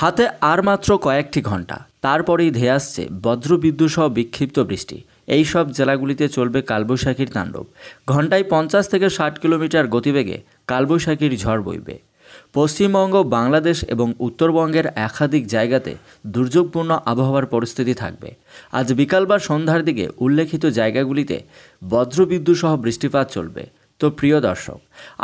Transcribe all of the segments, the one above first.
হাতে আর মাত্র কয়েকটি ঘন্টা তারপরেই ধেয়ে আসছে বজ্রবিদ্যুৎ সহ বিক্ষিপ্ত বৃষ্টি এই সব জেলাগুলিতে চলবে কালবৈশাখীর তাণ্ডব ঘন্টায় পঞ্চাশ থেকে ষাট কিলোমিটার গতিবেগে কালবৈশাখীর ঝড় বইবে পশ্চিমবঙ্গ বাংলাদেশ এবং উত্তরবঙ্গের একাধিক জায়গাতে দুর্যোগপূর্ণ আবহাওয়ার পরিস্থিতি থাকবে আজ বিকাল বা সন্ধ্যার দিকে উল্লেখিত জায়গাগুলিতে বজ্রবিদ্যুৎ সহ বৃষ্টিপাত চলবে তো প্রিয় দর্শক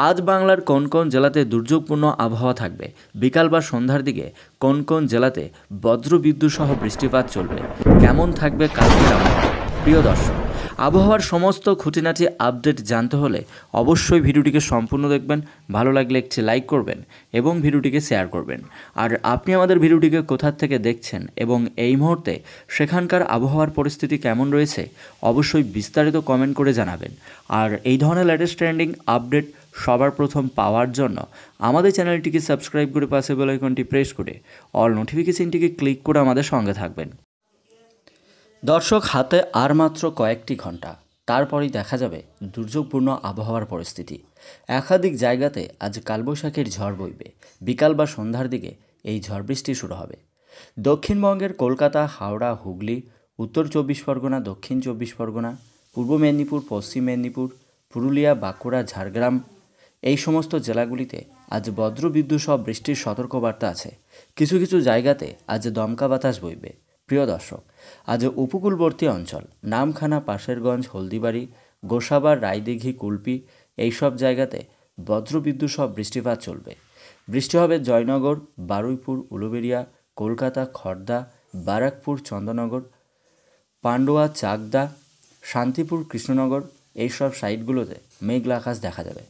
আজ বাংলার কোন কোন জেলাতে দুর্যোগপূর্ণ আবহাওয়া থাকবে বিকাল বা সন্ধ্যার দিকে কোন কোন জেলাতে বজ্রবিদ্যুৎ সহ বৃষ্টিপাত চলবে কেমন থাকবে কালকের আবহাওয়া প্রিয় দর্শক আবহাওয়ার সমস্ত খুঁটিনাটি আপডেট জানতে হলে অবশ্যই ভিডিওটিকে সম্পূর্ণ দেখবেন ভালো লাগলে একটি লাইক করবেন এবং ভিডিওটিকে শেয়ার করবেন আর আপনি আমাদের ভিডিওটিকে কোথা থেকে দেখছেন এবং এই মুহূর্তে সেখানকার আবহাওয়ার পরিস্থিতি কেমন রয়েছে অবশ্যই বিস্তারিত কমেন্ট করে জানাবেন আর এই ধরনের লেটেস্ট ট্রেন্ডিং আপডেট সবার প্রথম পাওয়ার জন্য আমাদের চ্যানেলটিকে সাবস্ক্রাইব করে পাশে বেলাইকনটি প্রেস করে অল নোটিফিকেশনটিকে ক্লিক করে আমাদের সঙ্গে থাকবেন দর্শক হাতে আর মাত্র কয়েকটি ঘন্টা তারপরেই দেখা যাবে দুর্যোগপূর্ণ আবহাওয়ার পরিস্থিতি একাধিক জায়গাতে আজ কালবৈশাখীর ঝড় বইবে বিকাল বা সন্ধ্যার দিকে এই ঝড় বৃষ্টি শুরু হবে দক্ষিণবঙ্গের কলকাতা হাওড়া হুগলি উত্তর চব্বিশ পরগনা দক্ষিণ চব্বিশ পরগনা পূর্ব মেদিনীপুর পশ্চিম মেদিনীপুর পুরুলিয়া বাঁকুড়া ঝাড়গ্রাম এই সমস্ত জেলাগুলিতে আজ বজ্রবিদ্যুৎ সহ বৃষ্টির সতর্কবার্তা আছে কিছু কিছু জায়গাতে আজ দমকা বাতাস বইবে প্রিয় দর্শক আজ উপকূলবর্তী অঞ্চল নামখানা পাশেরগঞ্জ হলদিবাড়ি গোসাবার রায়দিঘি কুলপি এইসব জায়গাতে বজ্রবিদ্যুৎ সব বৃষ্টিপাত চলবে বৃষ্টি হবে জয়নগর বারুইপুর উলুবেড়িয়া কলকাতা খর্দা বারাকপুর চন্দনগর পান্ডুয়া চাকদা শান্তিপুর কৃষ্ণনগর এইসব সাইটগুলোতে মেঘলা আকাশ দেখা যাবে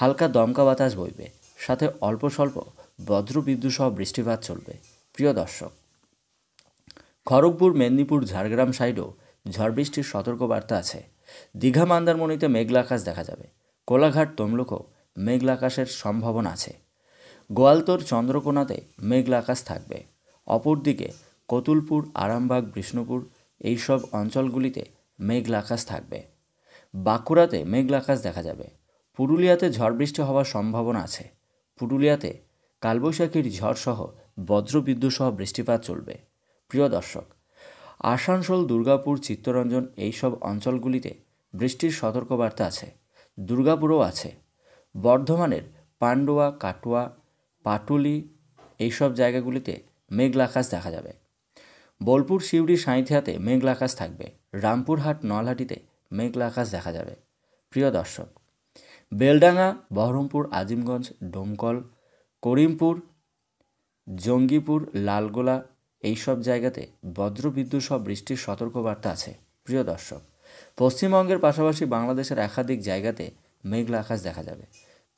হালকা দমকা বাতাস বইবে সাথে অল্প স্বল্প বজ্রবিদ্যুৎ সহ বৃষ্টিপাত চলবে প্রিয় দর্শক খড়গপুর মেদিনীপুর ঝাড়গ্রাম সাইডেও ঝড় বৃষ্টির সতর্কবার্তা আছে দীঘা মান্দারমণিতে মেঘলা আকাশ দেখা যাবে কোলাঘাট তমলুকও মেঘলা আকাশের সম্ভাবনা আছে গোয়ালতোর চন্দ্রকোনাতে মেঘলা আকাশ থাকবে অপরদিকে কতুলপুর আরামবাগ বিষ্ণুপুর এইসব অঞ্চলগুলিতে মেঘলা আকাশ থাকবে বাঁকুড়াতে মেঘলা আকাশ দেখা যাবে পুরুলিয়াতে ঝড় বৃষ্টি হওয়ার সম্ভাবনা আছে পুরুলিয়াতে কালবৈশাখীর ঝড়সহ বজ্রবিদ্যুৎসহ বৃষ্টিপাত চলবে প্রিয় দর্শক আসানসোল দুর্গাপুর চিত্তরঞ্জন এইসব অঞ্চলগুলিতে বৃষ্টির সতর্কবার্তা আছে দুর্গাপুরও আছে বর্ধমানের পান্ডুয়া কাটুয়া পাটুলি এইসব জায়গাগুলিতে মেঘলা আকাশ দেখা যাবে বোলপুর শিউড়ি সাঁইথিয়াতে মেঘলা আকাশ থাকবে রামপুরহাট নলহাটিতে মেঘলা আকাশ দেখা যাবে প্রিয় দর্শক বেলডাঙ্গা বহরমপুর আজিমগঞ্জ ডোমকল করিমপুর জঙ্গিপুর লালগোলা এই সব জায়গাতে বজ্রবিদ্যুৎ সব বৃষ্টির সতর্কবার্তা আছে প্রিয় দর্শক পশ্চিমবঙ্গের পাশাপাশি বাংলাদেশের একাধিক জায়গাতে মেঘলা আকাশ দেখা যাবে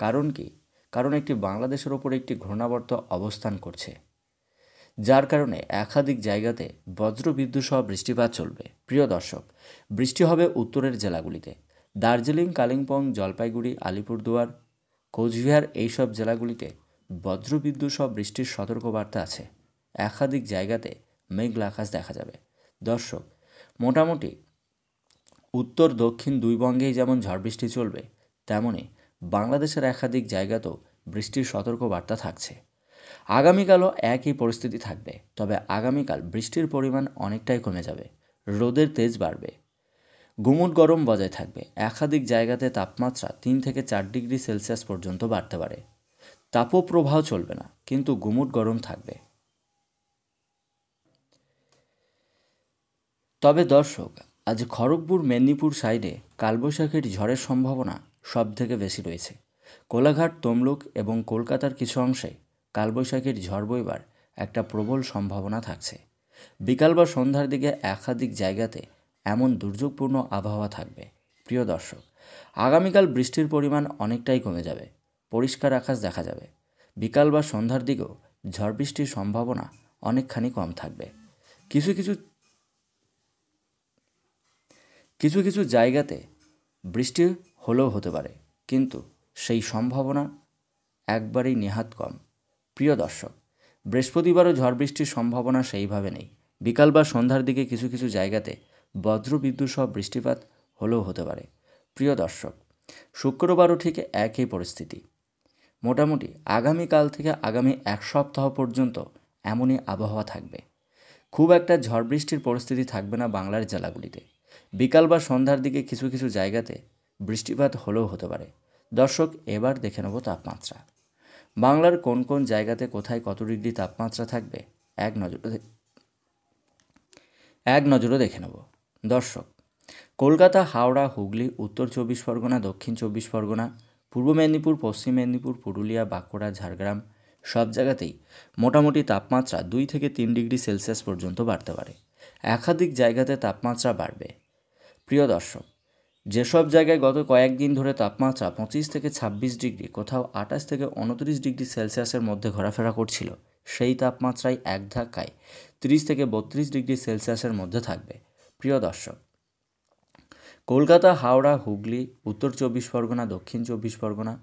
কারণ কি কারণ একটি বাংলাদেশের ওপর একটি ঘূর্ণাবর্ত অবস্থান করছে যার কারণে একাধিক জায়গাতে বজ্রবিদ্যুৎ সহ বৃষ্টিপাত চলবে প্রিয় দর্শক বৃষ্টি হবে উত্তরের জেলাগুলিতে দার্জিলিং কালিম্পং জলপাইগুড়ি আলিপুরদুয়ার কোচবিহার এইসব জেলাগুলিতে বজ্রবিদ্যুৎ সহ বৃষ্টির সতর্কবার্তা আছে একাধিক জায়গাতে মেঘলা আকাশ দেখা যাবে দর্শক মোটামুটি উত্তর দক্ষিণ দুই বঙ্গেই যেমন ঝড় বৃষ্টি চলবে তেমনই বাংলাদেশের একাধিক জায়গাতেও বৃষ্টির সতর্ক বার্তা থাকছে আগামীকালও একই পরিস্থিতি থাকবে তবে আগামীকাল বৃষ্টির পরিমাণ অনেকটাই কমে যাবে রোদের তেজ বাড়বে গুমুট গরম বজায় থাকবে একাধিক জায়গাতে তাপমাত্রা তিন থেকে চার ডিগ্রি সেলসিয়াস পর্যন্ত বাড়তে পারে তাপপ্রবাহ চলবে না কিন্তু গুমুট গরম থাকবে তবে দর্শক আজ খড়গপুর মেদিনীপুর সাইডে কালবৈশাখীর ঝড়ের সম্ভাবনা সব থেকে বেশি রয়েছে কোলাঘাট তমলুক এবং কলকাতার কিছু অংশে কালবৈশাখীর ঝড় বইবার একটা প্রবল সম্ভাবনা থাকছে বিকাল বা সন্ধ্যার দিকে একাধিক জায়গাতে এমন দুর্যোগপূর্ণ আবহাওয়া থাকবে প্রিয় দর্শক আগামীকাল বৃষ্টির পরিমাণ অনেকটাই কমে যাবে পরিষ্কার আকাশ দেখা যাবে বিকাল বা সন্ধ্যার দিকেও ঝড় বৃষ্টির সম্ভাবনা অনেকখানি কম থাকবে কিছু কিছু কিছু কিছু জায়গাতে বৃষ্টি হলেও হতে পারে কিন্তু সেই সম্ভাবনা একবারেই নেহাত কম প্রিয় দর্শক বৃহস্পতিবারও ঝড় বৃষ্টির সম্ভাবনা সেইভাবে নেই বিকাল বা সন্ধ্যার দিকে কিছু কিছু জায়গাতে বজ্রবিদ্যুৎ সহ বৃষ্টিপাত হলেও হতে পারে প্রিয় দর্শক শুক্রবারও ঠিক একই পরিস্থিতি মোটামুটি আগামীকাল থেকে আগামী এক সপ্তাহ পর্যন্ত এমনই আবহাওয়া থাকবে খুব একটা ঝড় বৃষ্টির পরিস্থিতি থাকবে না বাংলার জেলাগুলিতে বিকাল বা সন্ধ্যার দিকে কিছু কিছু জায়গাতে বৃষ্টিপাত হলেও হতে পারে দর্শক এবার দেখে নেব তাপমাত্রা বাংলার কোন কোন জায়গাতে কোথায় কত ডিগ্রি তাপমাত্রা থাকবে এক নজরে এক নজরে দেখে নেব দর্শক কলকাতা হাওড়া হুগলি উত্তর চব্বিশ পরগনা দক্ষিণ চব্বিশ পরগনা পূর্ব মেদিনীপুর পশ্চিম মেদিনীপুর পুরুলিয়া বাঁকুড়া ঝাড়গ্রাম সব জায়গাতেই মোটামুটি তাপমাত্রা দুই থেকে তিন ডিগ্রি সেলসিয়াস পর্যন্ত বাড়তে পারে একাধিক জায়গাতে তাপমাত্রা বাড়বে প্রিয় দর্শক যেসব জায়গায় গত কয়েকদিন ধরে তাপমাত্রা পঁচিশ থেকে ছাব্বিশ ডিগ্রি কোথাও আঠাশ থেকে উনত্রিশ ডিগ্রি সেলসিয়াসের মধ্যে ঘোরাফেরা করছিল সেই তাপমাত্রায় এক ধাক্কায় ত্রিশ থেকে বত্রিশ ডিগ্রি সেলসিয়াসের মধ্যে থাকবে প্রিয় দর্শক কলকাতা হাওড়া হুগলি উত্তর চব্বিশ পরগনা দক্ষিণ চব্বিশ পরগনা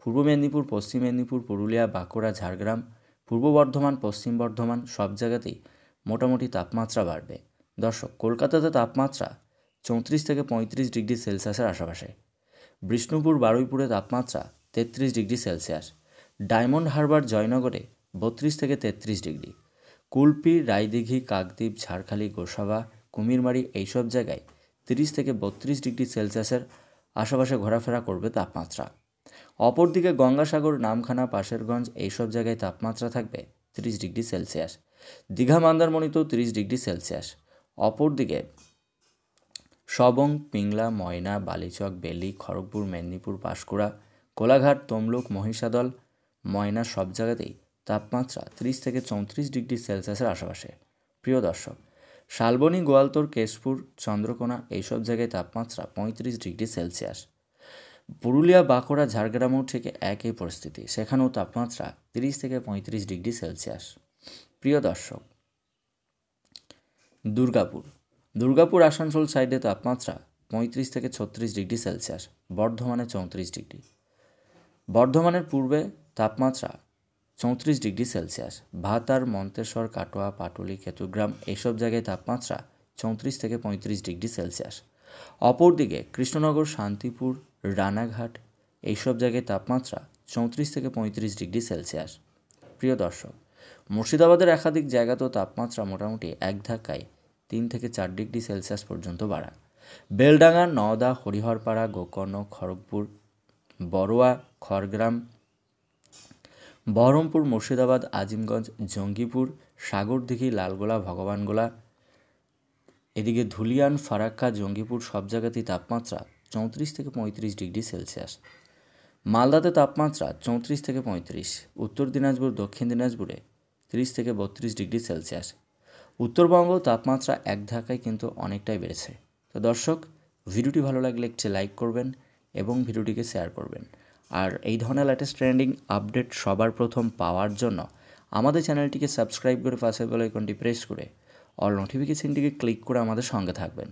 পূর্ব মেদিনীপুর পশ্চিম মেদিনীপুর পুরুলিয়া বাঁকুড়া ঝাড়গ্রাম পূর্ব বর্ধমান পশ্চিম বর্ধমান সব জায়গাতেই মোটামুটি তাপমাত্রা বাড়বে দর্শক কলকাতাতে তাপমাত্রা চৌত্রিশ থেকে পঁয়ত্রিশ ডিগ্রি সেলসিয়াসের আশেপাশে বিষ্ণুপুর বারুইপুরে তাপমাত্রা তেত্রিশ ডিগ্রি সেলসিয়াস ডায়মন্ড হারবার জয়নগরে বত্রিশ থেকে তেত্রিশ ডিগ্রি কুলপি রায়দিঘি কাকদ্বীপ ঝাড়খালি গোসাবা কুমিরমারি এইসব জায়গায় তিরিশ থেকে বত্রিশ ডিগ্রি সেলসিয়াসের আশেপাশে ঘোরাফেরা করবে তাপমাত্রা অপরদিকে গঙ্গাসাগর নামখানা পাশেরগঞ্জ এইসব জায়গায় তাপমাত্রা থাকবে তিরিশ ডিগ্রি সেলসিয়াস দীঘা মন্দারমণিতেও তিরিশ ডিগ্রি সেলসিয়াস অপরদিকে সবং পিংলা ময়না বালিচক বেলি খড়গপুর মেদিনীপুর পাঁশকুড়া কোলাঘাট তমলুক মহিষাদল ময়না সব জায়গাতেই তাপমাত্রা ত্রিশ থেকে চৌত্রিশ ডিগ্রি সেলসিয়াসের আশেপাশে প্রিয় দর্শক শালবনী গোয়ালতোর কেশপুর চন্দ্রকোনা এইসব জায়গায় তাপমাত্রা পঁয়ত্রিশ ডিগ্রি সেলসিয়াস পুরুলিয়া বাঁকুড়া ঝাড়গ্রামও ঠিক একই পরিস্থিতি সেখানেও তাপমাত্রা তিরিশ থেকে পঁয়ত্রিশ ডিগ্রি সেলসিয়াস প্রিয় দর্শক দুর্গাপুর দুর্গাপুর আসানসোল সাইডে তাপমাত্রা পঁয়ত্রিশ থেকে ছত্রিশ ডিগ্রি সেলসিয়াস বর্ধমানে চৌত্রিশ ডিগ্রি বর্ধমানের পূর্বে তাপমাত্রা চৌত্রিশ ডিগ্রি সেলসিয়াস ভাতার মন্তেশ্বর কাটোয়া পাটুলি খেতুগ্রাম এসব জায়গায় তাপমাত্রা চৌত্রিশ থেকে পঁয়ত্রিশ ডিগ্রি সেলসিয়াস অপরদিকে কৃষ্ণনগর শান্তিপুর রানাঘাট এইসব জায়গায় তাপমাত্রা চৌত্রিশ থেকে পঁয়ত্রিশ ডিগ্রি সেলসিয়াস প্রিয় দর্শক মুর্শিদাবাদের একাধিক জায়গাতেও তাপমাত্রা মোটামুটি এক ধাক্কায় তিন থেকে চার ডিগ্রি সেলসিয়াস পর্যন্ত বাড়া বেলডাঙ্গা নওদা হরিহরপাড়া গোকর্ণ খড়গপুর বড়োয়া খড়গ্রাম বহরমপুর মুর্শিদাবাদ আজিমগঞ্জ জঙ্গিপুর সাগরদিঘি লালগোলা ভগবানগোলা এদিকে ধুলিয়ান ফারাক্কা জঙ্গিপুর সব জায়গাতেই তাপমাত্রা চৌত্রিশ থেকে পঁয়ত্রিশ ডিগ্রি সেলসিয়াস মালদাতে তাপমাত্রা চৌত্রিশ থেকে পঁয়ত্রিশ উত্তর দিনাজপুর দক্ষিণ দিনাজপুরে ত্রিশ থেকে বত্রিশ ডিগ্রি সেলসিয়াস উত্তরবঙ্গ তাপমাত্রা এক ধাক্কায় কিন্তু অনেকটাই বেড়েছে তো দর্শক ভিডিওটি ভালো লাগলে একটি লাইক করবেন এবং ভিডিওটিকে শেয়ার করবেন আর এই ধরনের লেটেস্ট ট্রেন্ডিং আপডেট সবার প্রথম পাওয়ার জন্য আমাদের চ্যানেলটিকে সাবস্ক্রাইব করে পাশে বেল আইকনটি প্রেস করে অল নোটিফিকেশনটিকে ক্লিক করে আমাদের সঙ্গে থাকবেন